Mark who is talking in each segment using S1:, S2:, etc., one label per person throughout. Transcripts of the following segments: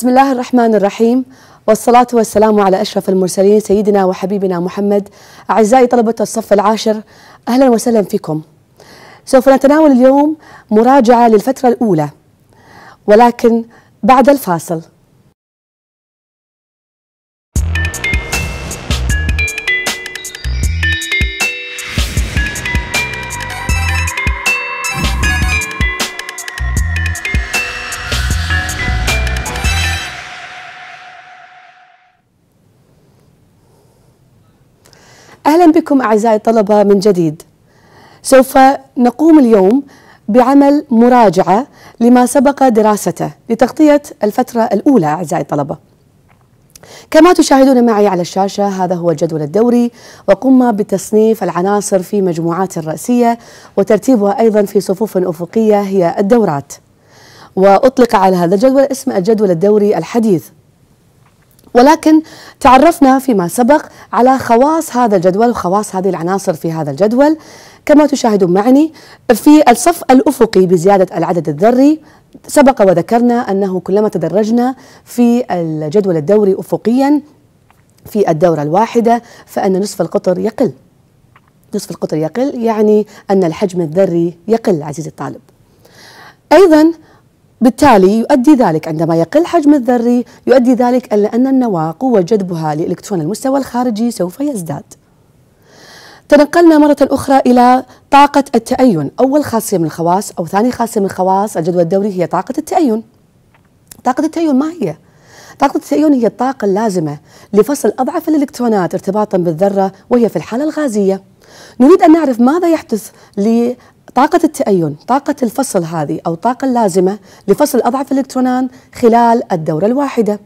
S1: بسم الله الرحمن الرحيم والصلاة والسلام على أشرف المرسلين سيدنا وحبيبنا محمد أعزائي طلبة الصف العاشر أهلا وسهلا فيكم سوف نتناول اليوم مراجعة للفترة الأولى ولكن بعد الفاصل أهلا بكم أعزائي الطلبة من جديد سوف نقوم اليوم بعمل مراجعة لما سبق دراسته لتغطية الفترة الأولى أعزائي الطلبة كما تشاهدون معي على الشاشة هذا هو الجدول الدوري وقمنا بتصنيف العناصر في مجموعات راسيه وترتيبها أيضا في صفوف أفقية هي الدورات وأطلق على هذا الجدول اسم الجدول الدوري الحديث ولكن تعرفنا فيما سبق على خواص هذا الجدول وخواص هذه العناصر في هذا الجدول كما تشاهدون معني في الصف الأفقي بزيادة العدد الذري سبق وذكرنا أنه كلما تدرجنا في الجدول الدوري أفقيا في الدورة الواحدة فأن نصف القطر يقل نصف القطر يقل يعني أن الحجم الذري يقل عزيزي الطالب أيضا بالتالي يؤدي ذلك عندما يقل حجم الذري يؤدي ذلك إلى أن النواة قوة جذبها لإلكترون المستوى الخارجي سوف يزداد تنقلنا مرة أخرى إلى طاقة التأين أول خاصية من الخواص أو ثاني خاصية من الخواص الجدول الدوري هي طاقة التأين طاقة التأين ما هي؟ طاقة التأين هي الطاقة اللازمة لفصل أضعف الإلكترونات ارتباطا بالذرة وهي في الحالة الغازية نريد أن نعرف ماذا يحدث طاقة التأين، طاقة الفصل هذه أو الطاقة اللازمة لفصل أضعف الإلكترونان خلال الدورة الواحدة.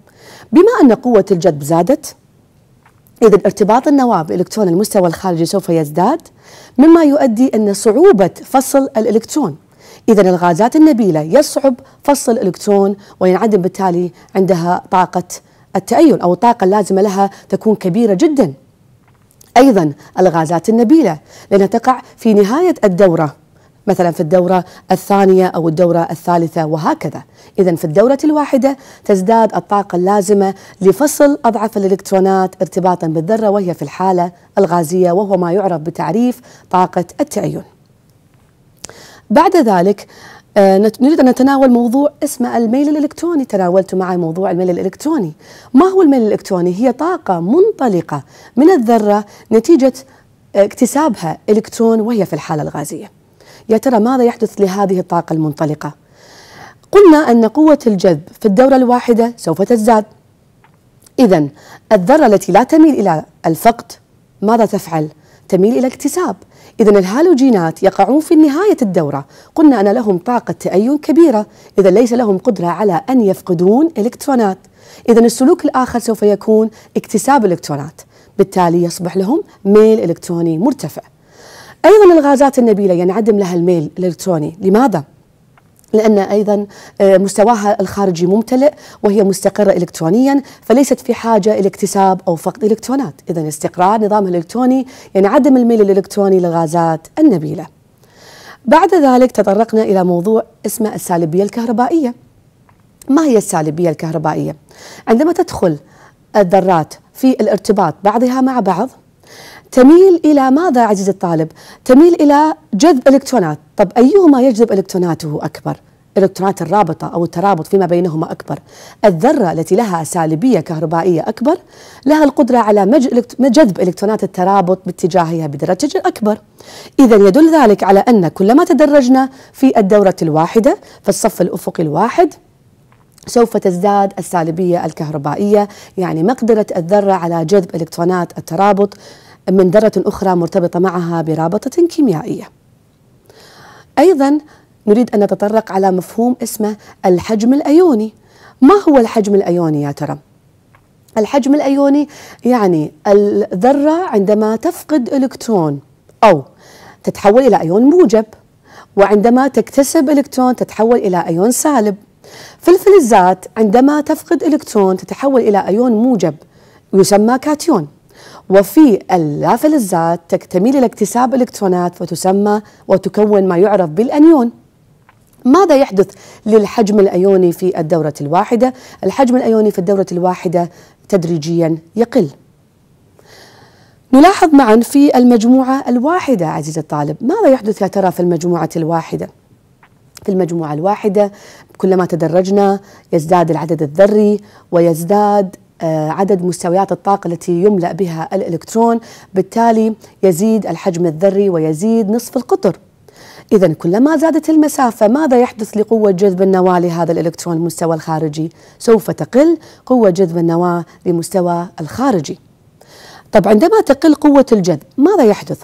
S1: بما أن قوة الجذب زادت، إذا ارتباط النواة بإلكترون المستوى الخارجي سوف يزداد، مما يؤدي أن صعوبة فصل الإلكترون. إذا الغازات النبيلة يصعب فصل الإلكترون وينعدم بالتالي عندها طاقة التأين أو الطاقة اللازمة لها تكون كبيرة جداً. أيضا الغازات النبيلة لأنها تقع في نهاية الدورة مثلا في الدورة الثانية أو الدورة الثالثة وهكذا إذا في الدورة الواحدة تزداد الطاقة اللازمة لفصل أضعف الإلكترونات ارتباطا بالذرة وهي في الحالة الغازية وهو ما يعرف بتعريف طاقة التأين بعد ذلك آه، نريد أن نتناول موضوع اسمه الميل الإلكتروني تناولت معي موضوع الميل الإلكتروني ما هو الميل الإلكتروني؟ هي طاقة منطلقة من الذرة نتيجة آه، اكتسابها إلكترون وهي في الحالة الغازية يا ترى ماذا يحدث لهذه الطاقة المنطلقة قلنا أن قوة الجذب في الدورة الواحدة سوف تزداد إذا الذرة التي لا تميل إلى الفقد ماذا تفعل؟ تميل إلى اكتساب إذا الهالوجينات يقعون في نهاية الدورة قلنا أن لهم طاقة تأين كبيرة إذا ليس لهم قدرة على أن يفقدون إلكترونات إذا السلوك الآخر سوف يكون اكتساب إلكترونات بالتالي يصبح لهم ميل إلكتروني مرتفع ايضا الغازات النبيله ينعدم يعني لها الميل الالكتروني لماذا لأن أيضا آه، مستواها الخارجي ممتلئ وهي مستقرة إلكترونيا فليست في حاجة إلى اكتساب أو فقد إلكترونات إذا استقرار نظامها الإلكتروني ينعدم يعني الميل الإلكتروني للغازات النبيلة بعد ذلك تطرقنا إلى موضوع اسمه السالبية الكهربائية ما هي السالبية الكهربائية؟ عندما تدخل الذرات في الارتباط بعضها مع بعض تميل إلى ماذا عزيزي الطالب؟ تميل إلى جذب إلكترونات طب أيهما يجذب إلكتروناته أكبر؟ إلكترونات الرابطة أو الترابط فيما بينهما أكبر الذرة التي لها سالبية كهربائية أكبر لها القدرة على جذب إلكترونات الترابط باتجاهها بدرجة أكبر إذا يدل ذلك على أن كلما تدرجنا في الدورة الواحدة في الصف الأفقي الواحد سوف تزداد السالبية الكهربائية يعني مقدرة الذرة على جذب إلكترونات الترابط من ذرة أخرى مرتبطة معها برابطة كيميائية أيضا نريد أن نتطرق على مفهوم اسمه الحجم الأيوني ما هو الحجم الأيوني يا ترى؟ الحجم الأيوني يعني الذرة عندما تفقد إلكترون أو تتحول إلى أيون موجب وعندما تكتسب إلكترون تتحول إلى أيون سالب في الفلزات عندما تفقد إلكترون تتحول إلى أيون موجب يسمى كاتيون وفي اللافلزات تكتمل إلى اكتساب إلكترونات وتسمى وتكون ما يعرف بالأنيون ماذا يحدث للحجم الأيوني في الدورة الواحدة؟ الحجم الأيوني في الدورة الواحدة تدريجيا يقل نلاحظ معا في المجموعة الواحدة عزيزي الطالب ماذا يحدث يا ترى في المجموعة الواحدة؟ في المجموعة الواحدة كلما تدرجنا يزداد العدد الذري ويزداد آه، عدد مستويات الطاقة التي يملأ بها الإلكترون بالتالي يزيد الحجم الذري ويزيد نصف القطر إذا كلما زادت المسافة ماذا يحدث لقوة جذب النواة لهذا الإلكترون المستوى الخارجي؟ سوف تقل قوة جذب النواة لمستوى الخارجي طب عندما تقل قوة الجذب ماذا يحدث؟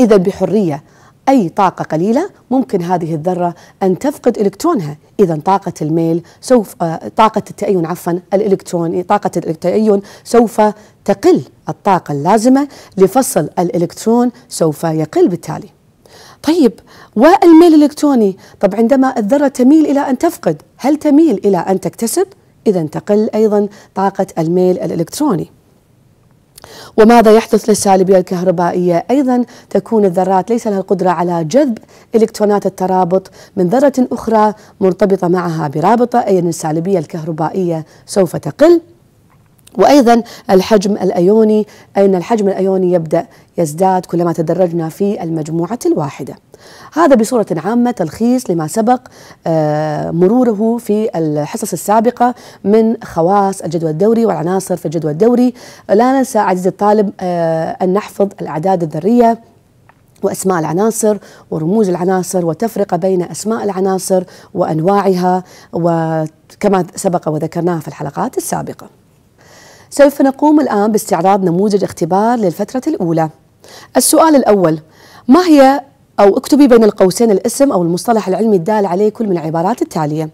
S1: إذا بحرية أي طاقة قليلة ممكن هذه الذرة أن تفقد إلكترونها إذا طاقة الميل سوف آه، طاقة التأين عفوا الإلكتروني طاقة التأين سوف تقل الطاقة اللازمة لفصل الإلكترون سوف يقل بالتالي طيب والميل الإلكتروني طب عندما الذرة تميل إلى أن تفقد هل تميل إلى أن تكتسب؟ إذا تقل أيضا طاقة الميل الإلكتروني وماذا يحدث للسالبية الكهربائية؟ أيضا تكون الذرات ليس لها القدرة على جذب إلكترونات الترابط من ذرة أخرى مرتبطة معها برابطة أي أن السالبية الكهربائية سوف تقل وأيضا الحجم الأيوني أن الحجم الأيوني يبدأ يزداد كلما تدرجنا في المجموعة الواحدة هذا بصورة عامة تلخيص لما سبق آه، مروره في الحصص السابقة من خواص الجدول الدوري والعناصر في الجدول الدوري لا ننسى عزيزي الطالب آه، أن نحفظ الأعداد الذرية واسماء العناصر ورموز العناصر وتفرق بين اسماء العناصر وانواعها وكما سبق وذكرناها في الحلقات السابقه سوف نقوم الآن باستعراض نموذج اختبار للفترة الأولى السؤال الأول ما هي أو اكتبي بين القوسين الاسم أو المصطلح العلمي الدال عليه كل من العبارات التالية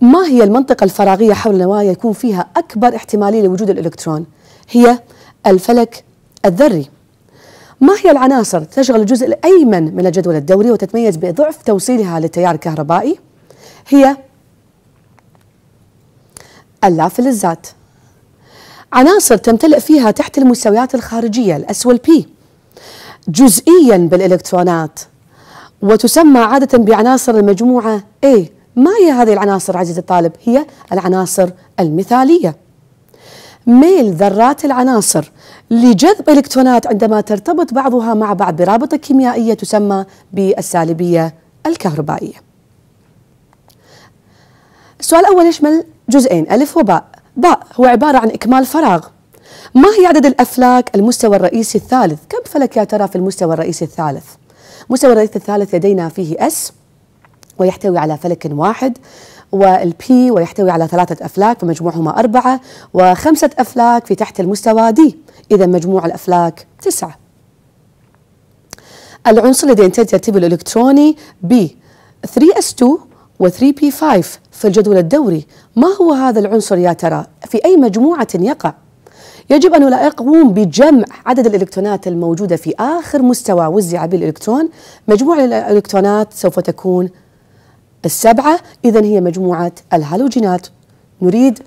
S1: ما هي المنطقة الفراغية حول النوايا يكون فيها أكبر احتمالية لوجود الإلكترون؟ هي الفلك الذري ما هي العناصر تشغل الجزء الأيمن من الجدول الدوري وتتميز بضعف توصيلها للتيار الكهربائي؟ هي اللا فلزات عناصر تمتلئ فيها تحت المستويات الخارجية الأس والبي جزئيا بالإلكترونات وتسمى عادة بعناصر المجموعة A ما هي هذه العناصر عزيزي الطالب؟ هي العناصر المثالية ميل ذرات العناصر لجذب الكترونات عندما ترتبط بعضها مع بعض برابطه كيميائيه تسمى بالسالبيه الكهربائيه. السؤال الاول يشمل جزئين الف وباء، باء هو عبارة عن إكمال فراغ ما هي عدد الأفلاك المستوى الرئيسي الثالث كم فلك يا ترى في المستوى الرئيسي الثالث المستوى الرئيسي الثالث لدينا فيه S ويحتوي على فلك واحد والبي ويحتوي على ثلاثة أفلاك فمجموعهما أربعة وخمسة أفلاك في تحت المستوى دي إذا مجموع الأفلاك تسعة العنصر الذي ينتج ترتيبه الإلكتروني B 3S2 و 3P5 في الجدول الدوري ما هو هذا العنصر يا ترى في أي مجموعة يقع يجب أن لا يقوم بجمع عدد الإلكترونات الموجودة في آخر مستوى وزع بالإلكترون مجموعة الإلكترونات سوف تكون السبعة إذا هي مجموعة الهالوجينات نريد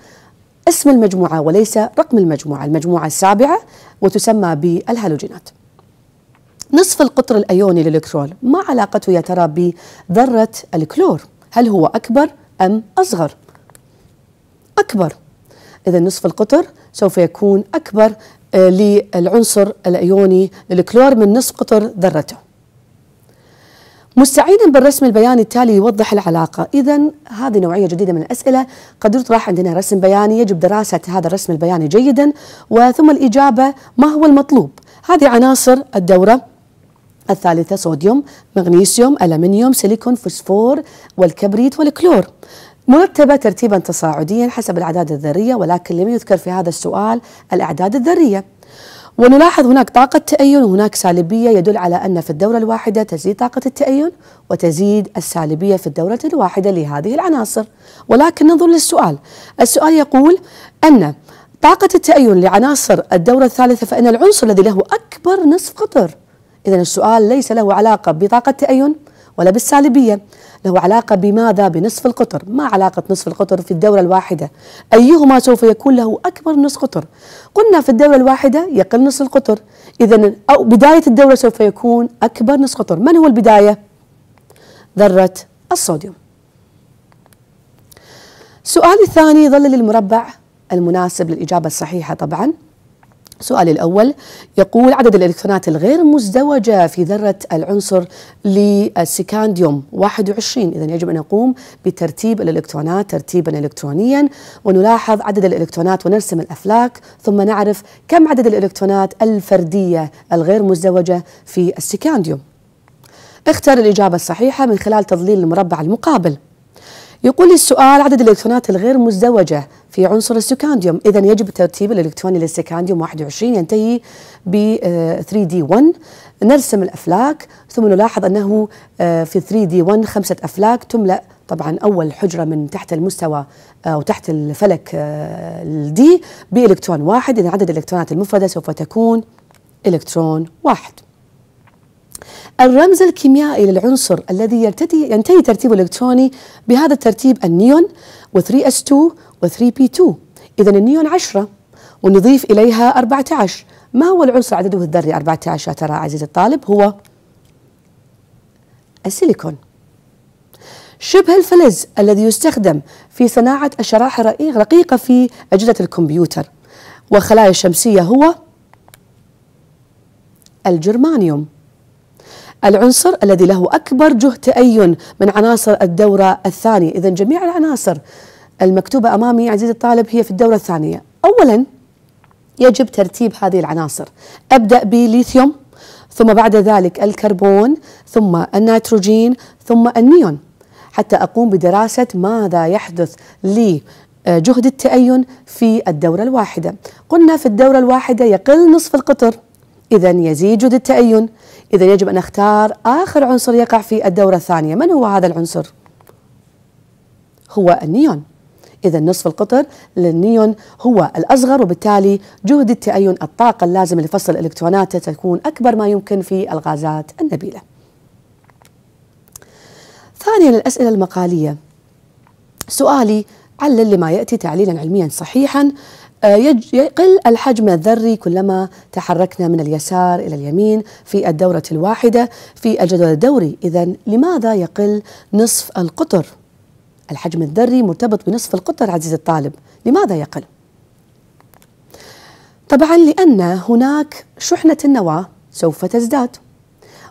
S1: اسم المجموعة وليس رقم المجموعة المجموعة السابعة وتسمى بالهالوجينات نصف القطر الأيوني للإلكترون ما علاقته يا ترى بذرة الكلور هل هو أكبر أم أصغر؟ أكبر إذا نصف القطر سوف يكون أكبر آه، للعنصر الأيوني للكلور من نصف قطر ذرته مستعينا بالرسم البياني التالي يوضح العلاقة إذا هذه نوعية جديدة من الأسئلة قد يطرح عندنا رسم بياني يجب دراسة هذا الرسم البياني جيدا وثم الإجابة ما هو المطلوب هذه عناصر الدورة الثالثة صوديوم مغنيسيوم ألمنيوم سيليكون فوسفور والكبريت والكلور مرتبة ترتيبا تصاعديا حسب الأعداد الذرية ولكن لم يذكر في هذا السؤال الأعداد الذرية ونلاحظ هناك طاقة تأين وهناك سالبية يدل على أن في الدورة الواحدة تزيد طاقة التأين وتزيد السالبية في الدورة الواحدة لهذه العناصر ولكن ننظر للسؤال السؤال يقول أن طاقة التأين لعناصر الدورة الثالثة فإن العنصر الذي له أكبر نصف قطر إذا السؤال ليس له علاقة بطاقة تأين ولا بالسالبية له علاقة بماذا بنصف القطر ما علاقة نصف القطر في الدورة الواحدة أيهما سوف يكون له أكبر نصف قطر قلنا في الدورة الواحدة يقل نصف القطر إذا أو بداية الدورة سوف يكون أكبر نصف قطر من هو البداية ذرة الصوديوم السؤال الثاني ظل للمربع المناسب للإجابة الصحيحة طبعاً السؤال الأول يقول عدد الإلكترونات الغير مزدوجة في ذرة العنصر للسيكانديوم 21 إذا يجب أن نقوم بترتيب الإلكترونات ترتيبا إلكترونيا ونلاحظ عدد الإلكترونات ونرسم الأفلاك ثم نعرف كم عدد الإلكترونات الفردية الغير مزدوجة في السيكانديوم اختر الإجابة الصحيحة من خلال تظليل المربع المقابل يقول السؤال عدد الالكترونات الغير مزدوجه في عنصر السكانديوم اذا يجب الترتيب الالكتروني للسكانديوم 21 ينتهي ب 3 دي 1 نرسم الافلاك ثم نلاحظ انه آه، في 3 دي 1 خمسه افلاك تملا طبعا اول حجره من تحت المستوى آه، او تحت الفلك آه، الدي بالكترون واحد اذا عدد الالكترونات المفرده سوف تكون الكترون واحد الرمز الكيميائي للعنصر الذي يرتدي ينتهي ترتيبه الإلكتروني بهذا الترتيب النيون و3S2 و3P2 إذا النيون 10 ونضيف إليها 14 ما هو العنصر عدده الذري 14 يا ترى عزيزي الطالب هو السيليكون شبه الفلز الذي يستخدم في صناعة الشرائح الرقيقه في أجهزة الكمبيوتر والخلايا الشمسية هو الجرمانيوم العنصر الذي له أكبر جهد تأين من عناصر الدورة الثانية إذا جميع العناصر المكتوبة أمامي عزيزي الطالب هي في الدورة الثانية أولا يجب ترتيب هذه العناصر أبدأ بليثيوم ثم بعد ذلك الكربون ثم النيتروجين ثم النيون حتى أقوم بدراسة ماذا يحدث لي جهد التأين في الدورة الواحدة قلنا في الدورة الواحدة يقل نصف القطر إذا يزيد جهد التأين إذا يجب أن نختار آخر عنصر يقع في الدورة الثانية من هو هذا العنصر؟ هو النيون إذا نصف القطر للنيون هو الأصغر وبالتالي جهد التأين الطاقة اللازم لفصل إلكتروناته تكون أكبر ما يمكن في الغازات النبيلة ثانيا الأسئلة المقالية سؤالي علل لما يأتي تعليلا علميا صحيحا آه، يقل الحجم الذري كلما تحركنا من اليسار إلى اليمين في الدورة الواحدة في الجدول الدوري إذا لماذا يقل نصف القطر؟ الحجم الذري مرتبط بنصف القطر عزيزي الطالب لماذا يقل؟ طبعا لأن هناك شحنة النواة سوف تزداد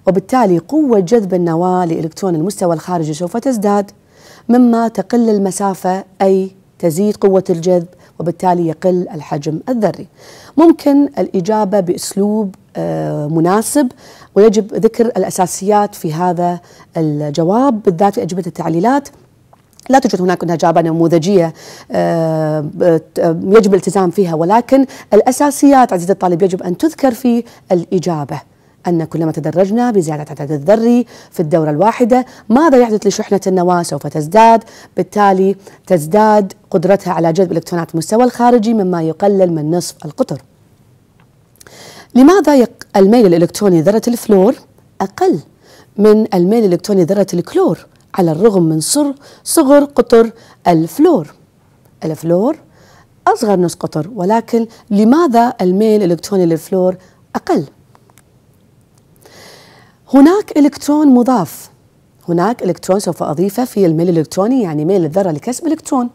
S1: وبالتالي قوة جذب النواة لإلكترون المستوى الخارجي سوف تزداد مما تقل المسافة أي تزيد قوة الجذب وبالتالي يقل الحجم الذري ممكن الإجابة بأسلوب آه، مناسب ويجب ذكر الأساسيات في هذا الجواب بالذات في أجوبة التعليلات لا توجد هناك إجابة نموذجية آه، آه، يجب الالتزام فيها ولكن الأساسيات عزيزي الطالب يجب أن تذكر في الإجابة أن كلما تدرجنا بزيادة عدد الذري في الدورة الواحدة ماذا يحدث لشحنة النواة سوف تزداد بالتالي تزداد قدرتها على جذب إلكترونات المستوى الخارجي مما يقلل من نصف القطر لماذا الميل الإلكتروني ذرة الفلور أقل من الميل الإلكتروني ذرة الكلور على الرغم من صغر قطر الفلور الفلور أصغر نصف قطر ولكن لماذا الميل الإلكتروني للفلور أقل؟ هناك إلكترون مضاف هناك إلكترون سوف أضيفه في الميل الإلكتروني يعني ميل الذرة لكسب إلكترون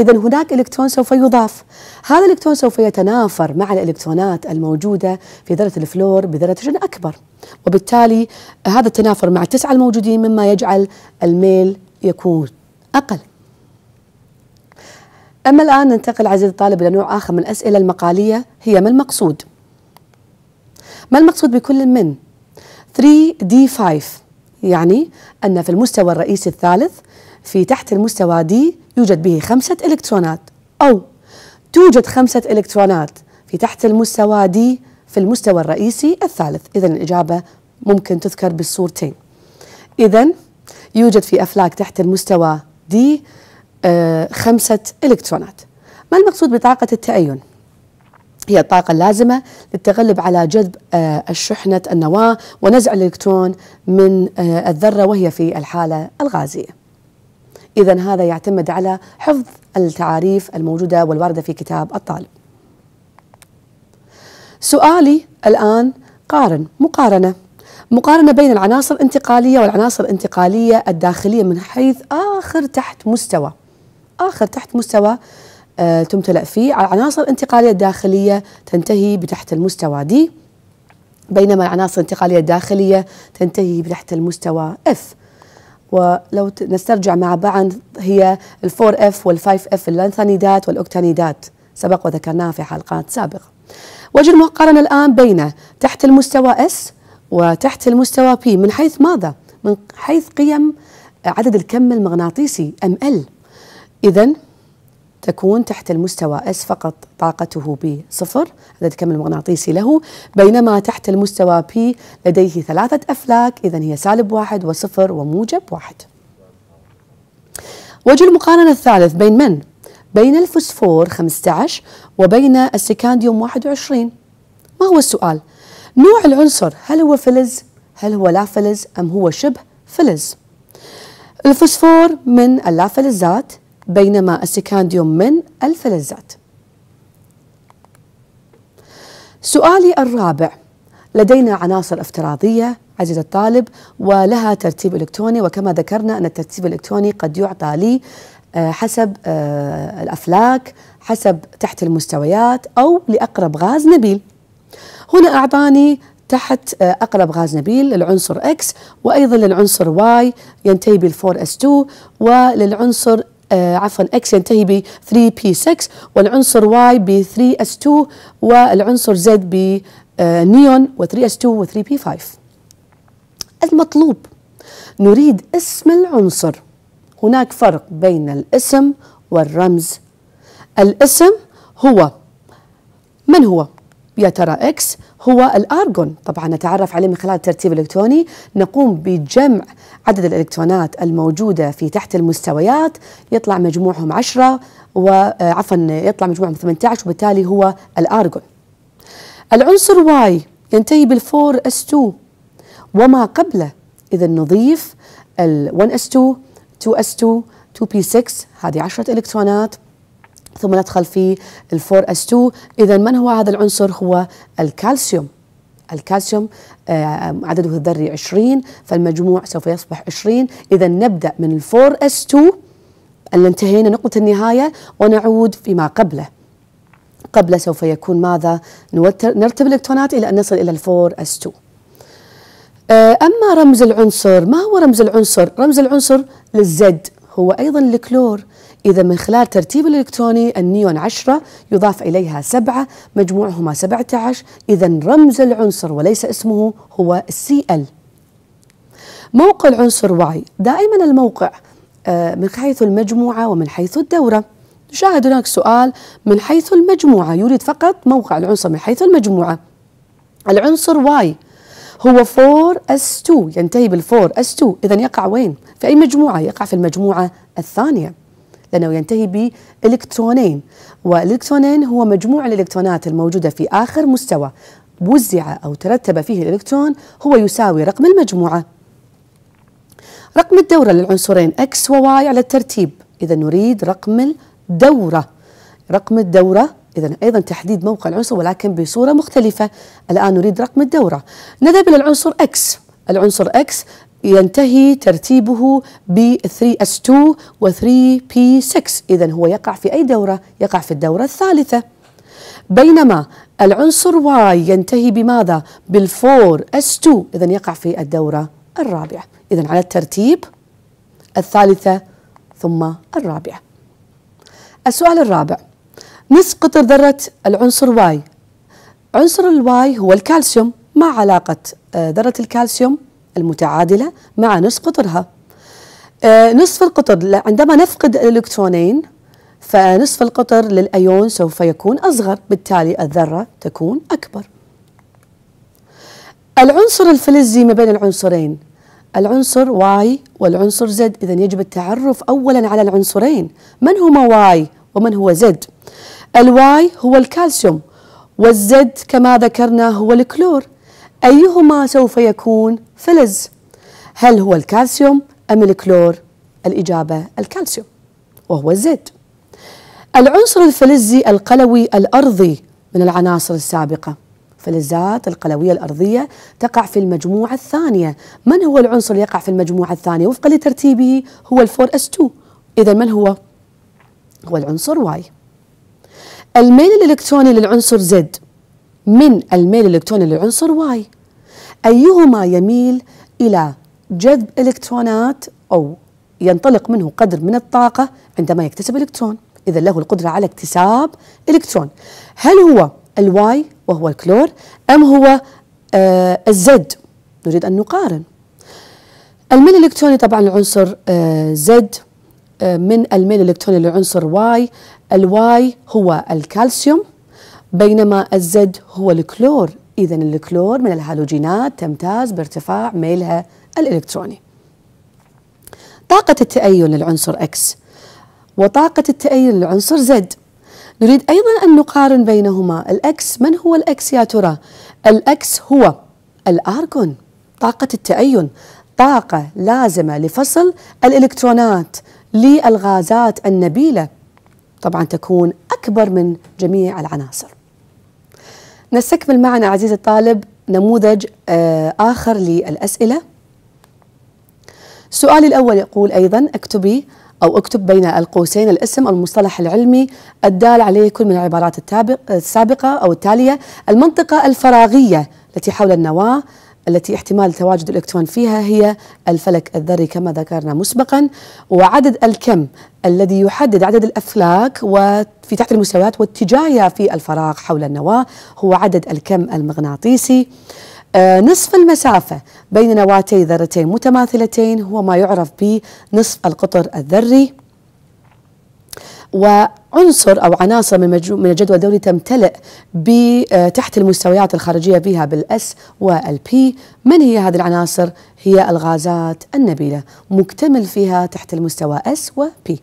S1: إذا هناك إلكترون سوف يضاف هذا الإلكترون سوف يتنافر مع الإلكترونات الموجودة في ذرة الفلور بدرجة أكبر وبالتالي هذا التنافر مع التسعة الموجودين مما يجعل الميل يكون أقل أما الآن ننتقل عزيزي الطالب إلى نوع آخر من الأسئلة المقالية هي ما المقصود؟ ما المقصود بكل من؟ 3D5 يعني أن في المستوى الرئيسي الثالث في تحت المستوى D يوجد به خمسة إلكترونات أو توجد خمسة إلكترونات في تحت المستوى D في المستوى الرئيسي الثالث إذا الإجابة ممكن تذكر بالصورتين إذا يوجد في أفلاك تحت المستوى D آه خمسة إلكترونات ما المقصود بطاقة التأين؟ هي الطاقة اللازمة للتغلب على جذب آه، الشحنة النواة ونزع الإلكترون من آه، الذرة وهي في الحالة الغازية إذا هذا يعتمد على حفظ التعاريف الموجودة والواردة في كتاب الطالب سؤالي الآن قارن مقارنة مقارنة بين العناصر الانتقالية والعناصر الانتقالية الداخلية من حيث آخر تحت مستوى آخر تحت مستوى آه، تمتلأ فيه عناصر انتقالية داخلية تنتهي بتحت المستوى دي بينما العناصر الانتقالية الداخلية تنتهي بتحت المستوى F ولو نسترجع مع بعض هي ال 4F وال 5F اللانثانيدات والأكتانيدات سبق وذكرناها في حلقات سابقة وجه المقارنة الآن بين تحت المستوى S وتحت المستوى P من حيث ماذا؟ من حيث قيم عدد الكم المغناطيسي ML إذا تكون تحت المستوى S فقط طاقته بصفر عدد كم المغناطيسي له بينما تحت المستوى P لديه ثلاثة أفلاك إذا هي سالب واحد وصفر وموجب واحد وجه المقارنة الثالث بين من؟ بين الفوسفور 15 وبين السكانديوم 21 ما هو السؤال؟ نوع العنصر هل هو فلز؟ هل هو لا فلز أم هو شبه فلز؟ الفوسفور من اللافلزات بينما السكانديوم من الفلزات سؤالي الرابع لدينا عناصر افتراضية عزيزي الطالب ولها ترتيب إلكتروني وكما ذكرنا أن الترتيب الإلكتروني قد يعطى لي آه، حسب آه، الأفلاك حسب تحت المستويات أو لأقرب غاز نبيل هنا أعطاني تحت آه، أقرب غاز نبيل للعنصر X وأيضا للعنصر Y ينتهي بال 4S2 وللعنصر آه، عفوا اكس ينتهي ب 3 بي 6 والعنصر واي ب 3 اس 2 والعنصر زد ب نيون آه، و 3 اس 2 و 3 بي 5 المطلوب نريد اسم العنصر هناك فرق بين الاسم والرمز الاسم هو من هو يا ترى اكس هو الارجون طبعا نتعرف عليه من خلال الترتيب الالكتروني نقوم بجمع عدد الالكترونات الموجوده في تحت المستويات يطلع مجموعهم 10 وعفوا آه، يطلع مجموعهم 18 وبالتالي هو الارجون العنصر واي ينتهي بال 4 اس 2 وما قبله اذا نضيف ال 1 اس 2 2 اس 2 2 بي 6 هذه 10 الكترونات ثم ندخل في الفور اس 2 إذا من هو هذا العنصر هو الكالسيوم الكالسيوم آه، عدده الذري 20 فالمجموع سوف يصبح 20 إذا نبدأ من الفور اس 2 أن انتهينا نقطة النهاية ونعود فيما قبله قبله سوف يكون ماذا نرتب الإلكترونات إلى أن نصل إلى الفور اس 2 أما رمز العنصر ما هو رمز العنصر؟ رمز العنصر للزد هو أيضا الكلور إذا من خلال ترتيب الإلكتروني النيون 10 يضاف إليها 7 مجموعهما 17 إذا رمز العنصر وليس اسمه هو ال موقع العنصر واي دائما الموقع آه، من حيث المجموعة ومن حيث الدورة نشاهد هناك سؤال من حيث المجموعة يريد فقط موقع العنصر من حيث المجموعة العنصر واي هو 4S2 ينتهي بال 4S2 إذا يقع وين؟ في أي مجموعة؟ يقع في المجموعة الثانية لأنه ينتهي بإلكترونين والإلكترونين هو مجموع الإلكترونات الموجودة في آخر مستوى وزع أو ترتب فيه الإلكترون هو يساوي رقم المجموعة رقم الدورة للعنصرين X و Y على الترتيب إذا نريد رقم الدورة رقم الدورة إذا أيضا تحديد موقع العنصر ولكن بصورة مختلفة الآن نريد رقم الدورة نذهب إلى العنصر X العنصر X ينتهي ترتيبه ب 3S2 و 3P6 إذا هو يقع في أي دورة؟ يقع في الدورة الثالثة بينما العنصر Y ينتهي بماذا؟ بال 4S2 إذا يقع في الدورة الرابعة إذا على الترتيب الثالثة ثم الرابعة السؤال الرابع نصف قطر ذرة العنصر Y عنصر الواي هو الكالسيوم ما علاقة آه، ذرة الكالسيوم المتعادلة مع نصف قطرها آه، نصف القطر عندما نفقد الإلكترونين فنصف القطر للأيون سوف يكون أصغر بالتالي الذرة تكون أكبر العنصر الفلزي ما بين العنصرين العنصر واي والعنصر زد إذا يجب التعرف أولا على العنصرين من هما واي ومن هو زد الواي هو الكالسيوم والزد كما ذكرنا هو الكلور أيهما سوف يكون فلز؟ هل هو الكالسيوم أم الكلور؟ الإجابة الكالسيوم وهو الزيت العنصر الفلزي القلوي الأرضي من العناصر السابقة فلزات القلوية الأرضية تقع في المجموعة الثانية من هو العنصر اللي يقع في المجموعة الثانية وفقا لترتيبه هو الفور اس 2 إذا من هو؟ هو العنصر واي الميل الإلكتروني للعنصر زد من الميل الإلكتروني للعنصر واي أيهما يميل إلى جذب إلكترونات أو ينطلق منه قدر من الطاقة عندما يكتسب إلكترون إذا له القدرة على اكتساب إلكترون هل هو الواي وهو الكلور أم هو آه الزد نريد أن نقارن الميل الإلكتروني طبعا العنصر آه زد آه من الميل الإلكتروني للعنصر واي الواي هو الكالسيوم بينما الزد هو الكلور إذا الكلور من الهالوجينات تمتاز بارتفاع ميلها الإلكتروني طاقة التأين للعنصر X وطاقة التأين للعنصر Z نريد أيضا أن نقارن بينهما الأكس من هو الأكس يا ترى؟ الأكس هو الأرجون طاقة التأين طاقة لازمة لفصل الإلكترونات للغازات النبيلة طبعا تكون أكبر من جميع العناصر نستكمل معنا عزيزي الطالب نموذج آه، آخر للأسئلة سؤالي الأول يقول أيضا اكتبي أو اكتب بين القوسين الاسم أو المصطلح العلمي الدال عليه كل من العبارات السابقة أو التالية المنطقة الفراغية التي حول النواة التي احتمال تواجد الإلكترون فيها هي الفلك الذري كما ذكرنا مسبقا وعدد الكم الذي يحدد عدد الأفلاك وفي تحت المستويات واتجاهها في الفراغ حول النواة هو عدد الكم المغناطيسي آه، نصف المسافة بين نواتي ذرتين متماثلتين هو ما يعرف بنصف القطر الذري وعنصر أو عناصر من, من الجدول الدولي تمتلئ آه، تحت المستويات الخارجية فيها بالأس والبي من هي هذه العناصر؟ هي الغازات النبيلة مكتمل فيها تحت المستوى أس وبي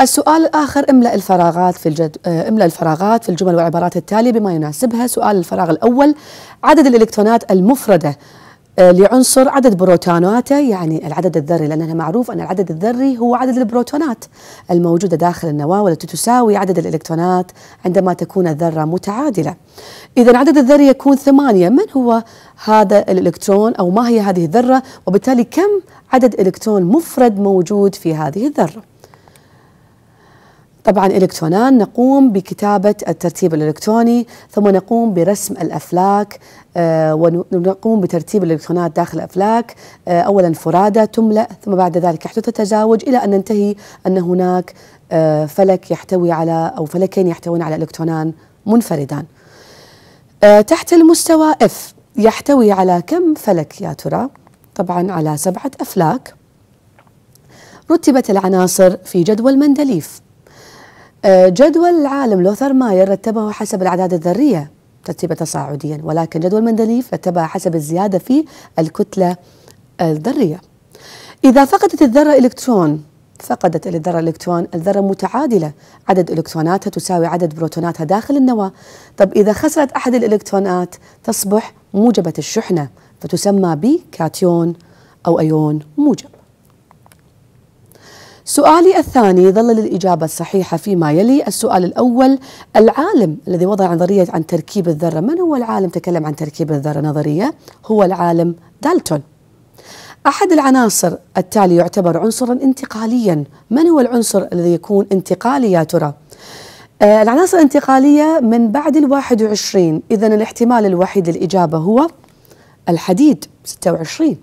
S1: السؤال الآخر املأ الفراغات في الجد... آه، املأ الفراغات في الجمل والعبارات التالية بما يناسبها سؤال الفراغ الأول عدد الإلكترونات المفردة آه، لعنصر عدد بروتوناته يعني العدد الذري لأننا معروف أن العدد الذري هو عدد البروتونات الموجودة داخل النواة والتي تساوي عدد الإلكترونات عندما تكون الذرة متعادلة إذا عدد الذري يكون ثمانية من هو هذا الإلكترون أو ما هي هذه الذرة وبالتالي كم عدد إلكترون مفرد موجود في هذه الذرة طبعا الكترونان نقوم بكتابه الترتيب الالكتروني ثم نقوم برسم الافلاك آه، ونقوم بترتيب الالكترونات داخل الافلاك آه، اولا فرادى تملا ثم بعد ذلك يحدث التزاوج الى ان ننتهي ان هناك آه، فلك يحتوي على او فلكين يحتوون على الكترونان منفردان تحت المستوى اف يحتوي على كم فلك يا ترى؟ طبعا على سبعة أفلاك رتبت العناصر في جدول مندليف آه، جدول العالم لوثر ماير رتبه حسب الأعداد الذرية ترتيبة تصاعديا ولكن جدول مندليف رتبها حسب الزيادة في الكتلة الذرية إذا فقدت الذرة إلكترون فقدت الذرة الإلكترون الذرة متعادلة عدد إلكتروناتها تساوي عدد بروتوناتها داخل النواة طب إذا خسرت أحد الإلكترونات تصبح موجبة الشحنة فتسمى بكاتيون أو أيون موجب سؤالي الثاني ظل للإجابة الصحيحة فيما يلي السؤال الأول العالم الذي وضع نظرية عن تركيب الذرة من هو العالم تكلم عن تركيب الذرة نظرية هو العالم دالتون أحد العناصر التالي يعتبر عنصرا انتقاليا من هو العنصر الذي يكون انتقالي يا ترى؟ آه، العناصر الانتقالية من بعد الواحد وعشرين إذا الاحتمال الوحيد للإجابة هو الحديد 26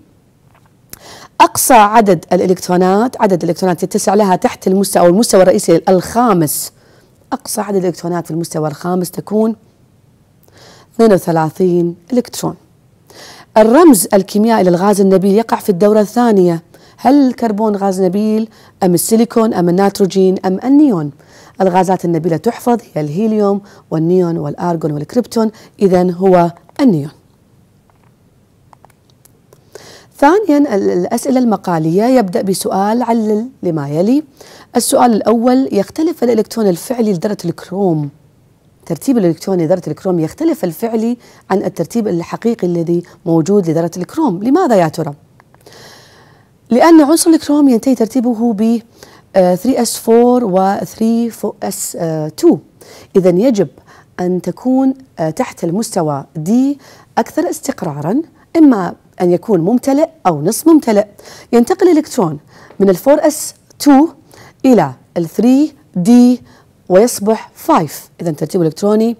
S1: أقصى عدد الإلكترونات عدد الإلكترونات يتسع لها تحت المستوى أو المستوى الرئيسي الخامس أقصى عدد الإلكترونات في المستوى الخامس تكون 32 إلكترون الرمز الكيميائي للغاز النبيل يقع في الدورة الثانية هل الكربون غاز نبيل أم السيليكون أم النيتروجين أم النيون الغازات النبيلة تحفظ هي الهيليوم والنيون والآرجون والكريبتون إذا هو النيون ثانيا الأسئلة المقالية يبدأ بسؤال علل لما يلي السؤال الأول يختلف الإلكترون الفعلي لذرة الكروم ترتيب الإلكترون لذرة الكروم يختلف الفعلي عن الترتيب الحقيقي الذي موجود لذرة الكروم لماذا يا ترى؟ لأن عنصر الكروم ينتهي ترتيبه ب 3S4 آه، و 3S2 آه، إذا يجب أن تكون آه، تحت المستوى D أكثر استقرارا إما أن يكون ممتلئ أو نصف ممتلئ ينتقل الإلكترون من ال 4 s 2 إلى ال 3 d ويصبح 5 إذا ترتيب الإلكتروني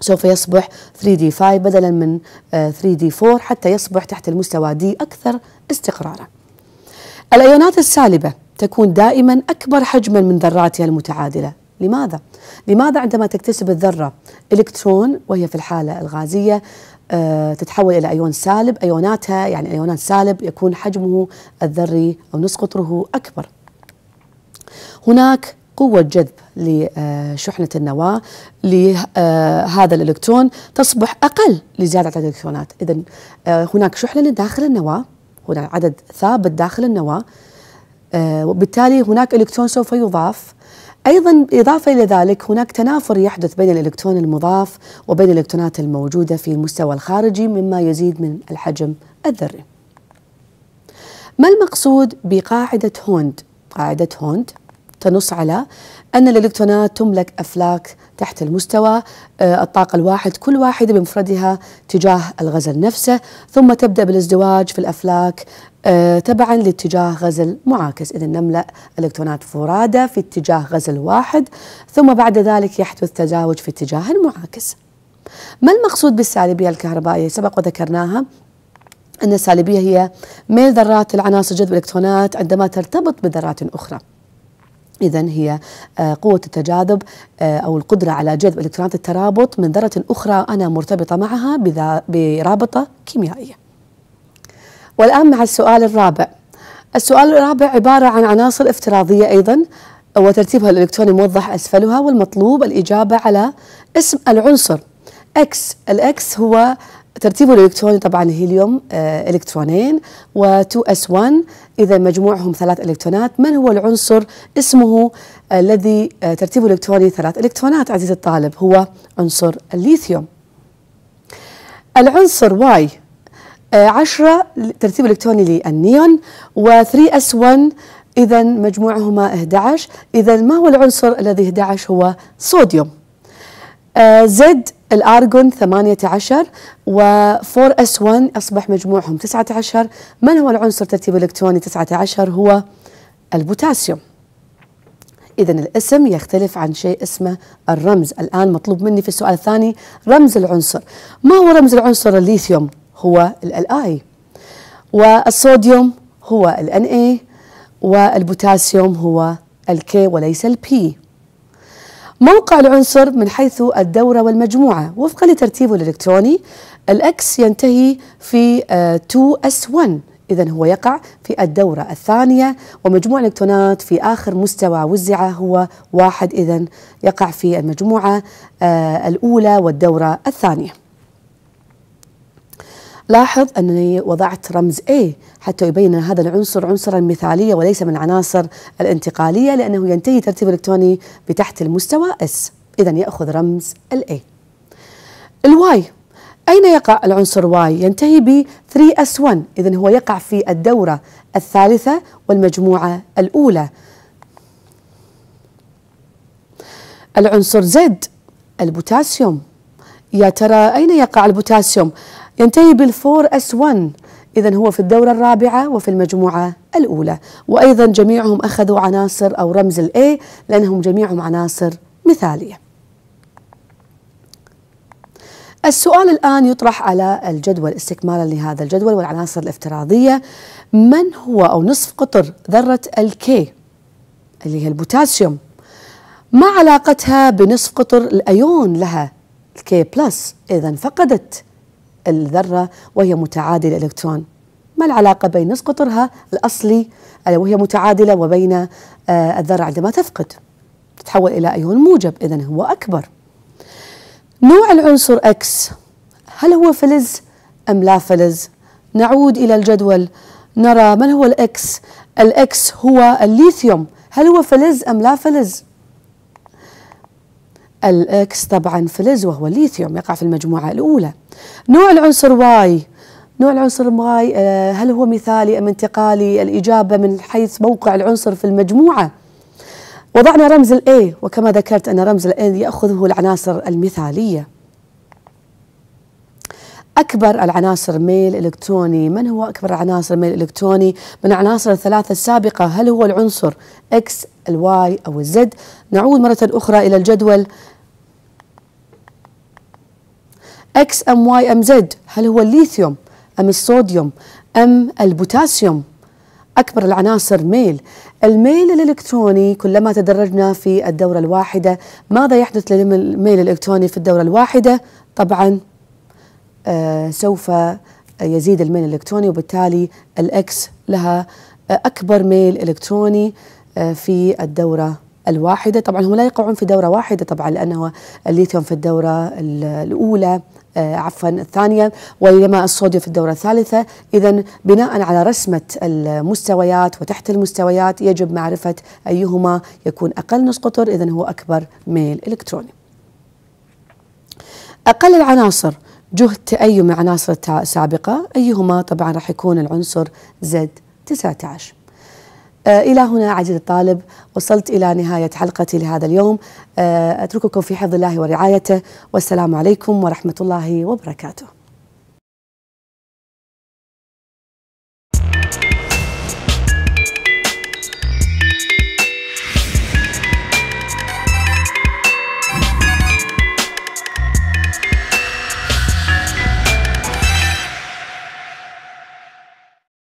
S1: سوف يصبح 3D5 بدلا من 3D4 آه، حتى يصبح تحت المستوى D أكثر استقرارا الأيونات السالبة تكون دائما أكبر حجما من ذراتها المتعادلة لماذا؟ لماذا عندما تكتسب الذرة إلكترون وهي في الحالة الغازية آه، تتحول الى ايون سالب، ايوناتها يعني ايونات سالب يكون حجمه الذري او نصف قطره اكبر. هناك قوة جذب لشحنة النواة لهذا الإلكترون تصبح أقل لزيادة عدد الإلكترونات إذا آه، هناك شحنة داخل النواة هنا عدد ثابت داخل النواة آه، وبالتالي هناك إلكترون سوف يضاف أيضا إضافة إلى ذلك هناك تنافر يحدث بين الإلكترون المضاف وبين الإلكترونات الموجودة في المستوى الخارجي مما يزيد من الحجم الذري ما المقصود بقاعدة هوند؟ قاعدة هوند تنص على أن الإلكترونات تملك أفلاك تحت المستوى آه، الطاقة الواحد كل واحدة بمفردها تجاه الغزل نفسه ثم تبدأ بالازدواج في الأفلاك آه، تبعا لاتجاه غزل معاكس إذا نملأ إلكترونات فرادى في اتجاه غزل واحد ثم بعد ذلك يحدث تزاوج في اتجاه المعاكس ما المقصود بالسالبية الكهربائية سبق وذكرناها أن السالبية هي ميل ذرات العناصر جذب الإلكترونات عندما ترتبط بذرات أخرى إذا هي آه، قوة التجاذب آه، أو القدرة على جذب إلكترونات الترابط من ذرة أخرى أنا مرتبطة معها برابطة كيميائية. والآن مع السؤال الرابع. السؤال الرابع عبارة عن عناصر افتراضية أيضا وترتيبها الإلكتروني موضح أسفلها والمطلوب الإجابة على اسم العنصر. X، الإكس هو ترتيبه الالكتروني طبعا هيليوم آه الكترونين و2 اس 1 اذا مجموعهم ثلاث الكترونات من هو العنصر اسمه آه، الذي آه ترتيبه الالكتروني ثلاث الكترونات عزيزي الطالب هو عنصر الليثيوم العنصر واي 10 آه، ترتيب الكتروني للنيون و3 اس 1 اذا مجموعهما 11 اذا ما هو العنصر الذي 11 هو صوديوم آه، زد الأرجون 18 و4 اس 1 أصبح مجموعهم 19 من هو العنصر ترتيب الإلكتروني 19 هو البوتاسيوم إذا الاسم يختلف عن شيء اسمه الرمز الآن مطلوب مني في السؤال الثاني رمز العنصر ما هو رمز العنصر الليثيوم هو اي والصوديوم هو ال اي والبوتاسيوم هو الكي وليس البي موقع العنصر من حيث الدورة والمجموعة وفقا لترتيبه الإلكتروني الأكس ينتهي في 2S1 آه، إذا هو يقع في الدورة الثانية ومجموع الإلكترونات في آخر مستوى وزعه هو واحد إذا يقع في المجموعة آه، الأولى والدورة الثانية لاحظ أنني وضعت رمز A حتى يبين أن هذا العنصر عنصرا مثاليا وليس من العناصر الانتقالية لأنه ينتهي ترتيب إلكتروني بتحت المستوى S إذا يأخذ رمز ال A الواي أين يقع العنصر واي؟ ينتهي ب 3S1 إذا هو يقع في الدورة الثالثة والمجموعة الأولى العنصر زد البوتاسيوم يا ترى أين يقع البوتاسيوم؟ ينتهي بالفور اس 1 إذا هو في الدورة الرابعة وفي المجموعة الأولى وأيضا جميعهم أخذوا عناصر أو رمز الأي لأنهم جميعهم عناصر مثالية السؤال الآن يطرح على الجدول استكمالا لهذا الجدول والعناصر الافتراضية من هو أو نصف قطر ذرة الكي اللي هي البوتاسيوم ما علاقتها بنصف قطر الأيون لها الكي بلس إذا فقدت الذرة وهي متعادلة الإلكترون ما العلاقة بين نصف قطرها الأصلي آه، وهي متعادلة وبين آه، الذرة عندما تفقد تتحول إلى أيون موجب إذا هو أكبر نوع العنصر X هل هو فلز أم لا فلز نعود إلى الجدول نرى من هو الإكس الإكس هو الليثيوم هل هو فلز أم لا فلز الإكس طبعا فلز وهو الليثيوم يقع في المجموعة الأولى نوع العنصر واي نوع العنصر واي آه، هل هو مثالي أم انتقالي الإجابة من حيث موقع العنصر في المجموعة وضعنا رمز A وكما ذكرت أن رمز A يأخذه العناصر المثالية أكبر العناصر ميل إلكتروني من هو أكبر عناصر ميل إلكتروني من العناصر الثلاثة السابقة هل هو العنصر X الواي أو الزد نعود مرة أخرى إلى الجدول اكس ام واي ام زد هل هو الليثيوم ام الصوديوم ام البوتاسيوم أكبر العناصر ميل الميل الإلكتروني كلما تدرجنا في الدورة الواحدة ماذا يحدث للميل الإلكتروني في الدورة الواحدة طبعا آه سوف يزيد الميل الإلكتروني وبالتالي الإكس لها آه، أكبر ميل إلكتروني آه في الدورة الواحدة طبعا هم لا يقعون في دورة واحدة طبعا لأنه الليثيوم في الدورة الأولى آه، عفوا الثانية وإنما الصوديوم في الدورة الثالثة إذا بناء على رسمة المستويات وتحت المستويات يجب معرفة أيهما يكون أقل نصف قطر إذا هو أكبر ميل إلكتروني أقل العناصر جهد تأيم العناصر السابقة أيهما طبعا راح يكون العنصر زد 19 آه، إلى هنا عزيزي الطالب وصلت إلى نهاية حلقتي لهذا اليوم آه، أترككم في حفظ الله ورعايته والسلام عليكم ورحمة الله وبركاته